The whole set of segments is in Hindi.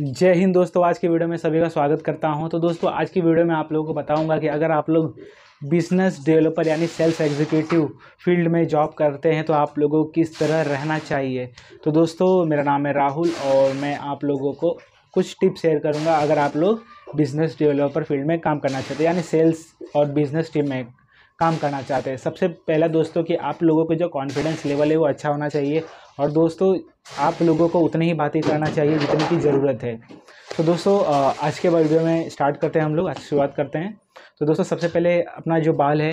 जय हिंद दोस्तों आज की वीडियो में सभी का स्वागत करता हूं तो दोस्तों आज की वीडियो में आप लोगों को बताऊंगा कि अगर आप लोग बिजनेस डेवलपर यानी सेल्फ एग्जीक्यूटिव फील्ड में जॉब करते हैं तो आप लोगों को किस तरह रहना चाहिए तो दोस्तों मेरा नाम है राहुल और मैं आप लोगों को कुछ टिप्स शेयर करूँगा अगर आप लोग बिज़नेस डेवलपर फील्ड में काम करना चाहते हैं यानी सेल्स और बिज़नेस टीम में काम करना चाहते हैं सबसे पहला दोस्तों कि आप लोगों को जो कॉन्फिडेंस लेवल है वो अच्छा होना चाहिए और दोस्तों आप लोगों को उतनी ही बातें करना चाहिए जितनी की ज़रूरत है तो दोस्तों आज के वीडियो में स्टार्ट करते हैं हम लोग आज शुरुआत करते हैं तो दोस्तों सबसे पहले अपना जो बाल है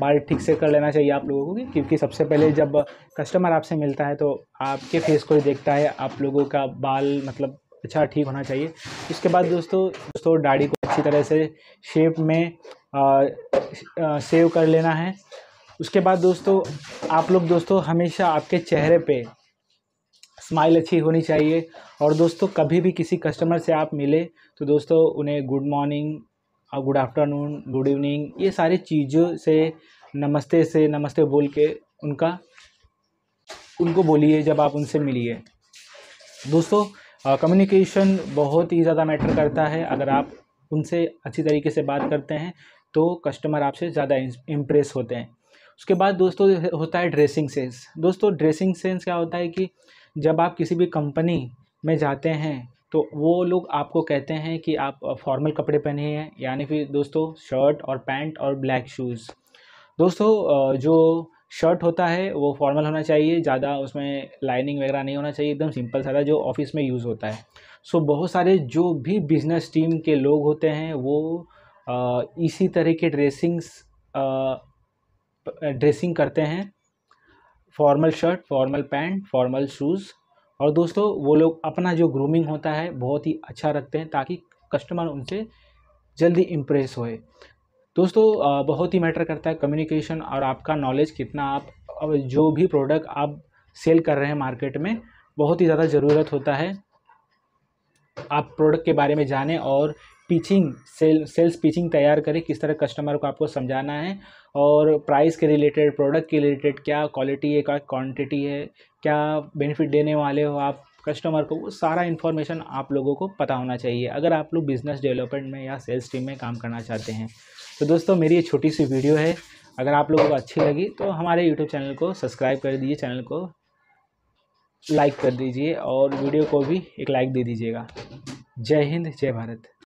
बाल ठीक से कर लेना चाहिए आप लोगों को क्योंकि सबसे पहले जब कस्टमर आपसे मिलता है तो आपके फेस को देखता है आप लोगों का बाल मतलब अच्छा ठीक होना चाहिए इसके बाद दोस्तों दोस्तों दाढ़ी को अच्छी तरह से शेप में आ, आ, सेव कर लेना है उसके बाद दोस्तों आप लोग दोस्तों हमेशा आपके चेहरे पे स्माइल अच्छी होनी चाहिए और दोस्तों कभी भी किसी कस्टमर से आप मिले तो दोस्तों उन्हें गुड मॉर्निंग और गुड आफ्टरनून गुड इवनिंग ये सारी चीज़ों से नमस्ते से नमस्ते बोल के उनका उनको बोलिए जब आप उनसे मिलिए दोस्तों कम्युनिकेशन बहुत ही ज़्यादा मैटर करता है अगर आप उनसे अच्छी तरीके से बात करते हैं तो कस्टमर आपसे ज़्यादा इम्प्रेस होते हैं उसके बाद दोस्तों होता है ड्रेसिंग सेंस दोस्तों ड्रेसिंग सेंस क्या होता है कि जब आप किसी भी कंपनी में जाते हैं तो वो लोग आपको कहते हैं कि आप फॉर्मल कपड़े पहने हैं यानी फिर दोस्तों शर्ट और पैंट और ब्लैक शूज़ दोस्तों जो शर्ट होता है वो फॉर्मल होना चाहिए ज़्यादा उसमें लाइनिंग वगैरह नहीं होना चाहिए एकदम सिंपल सादा जो ऑफिस में यूज़ होता है सो बहुत सारे जो भी बिजनेस टीम के लोग होते हैं वो इसी तरह के ड्रेसिंग्स ड्रेसिंग करते हैं formal shirt formal pant formal shoes और दोस्तों वो लोग अपना जो ग्रूमिंग होता है बहुत ही अच्छा रखते हैं ताकि कस्टमर उनसे जल्दी इम्प्रेस होए दोस्तों बहुत ही मैटर करता है कम्युनिकेशन और आपका नॉलेज कितना आप जो भी प्रोडक्ट आप सेल कर रहे हैं मार्केट में बहुत ही ज़्यादा ज़रूरत होता है आप प्रोडक्ट के बारे में जानें और पिचिंग सेल सेल्स पिचिंग तैयार करें किस तरह कस्टमर को आपको समझाना है और प्राइस के रिलेटेड प्रोडक्ट के रिलेटेड क्या क्वालिटी है क्या क्वांटिटी है क्या बेनिफिट देने वाले हो आप कस्टमर को वो सारा इन्फॉर्मेशन आप लोगों को पता होना चाहिए अगर आप लोग बिज़नेस डेवलपमेंट में या सेल्स टीम में काम करना चाहते हैं तो दोस्तों मेरी ये छोटी सी वीडियो है अगर आप लोगों को अच्छी लगी तो हमारे यूट्यूब चैनल को सब्सक्राइब कर दीजिए चैनल को लाइक कर दीजिए और वीडियो को भी एक लाइक दे दीजिएगा जय हिंद जय भारत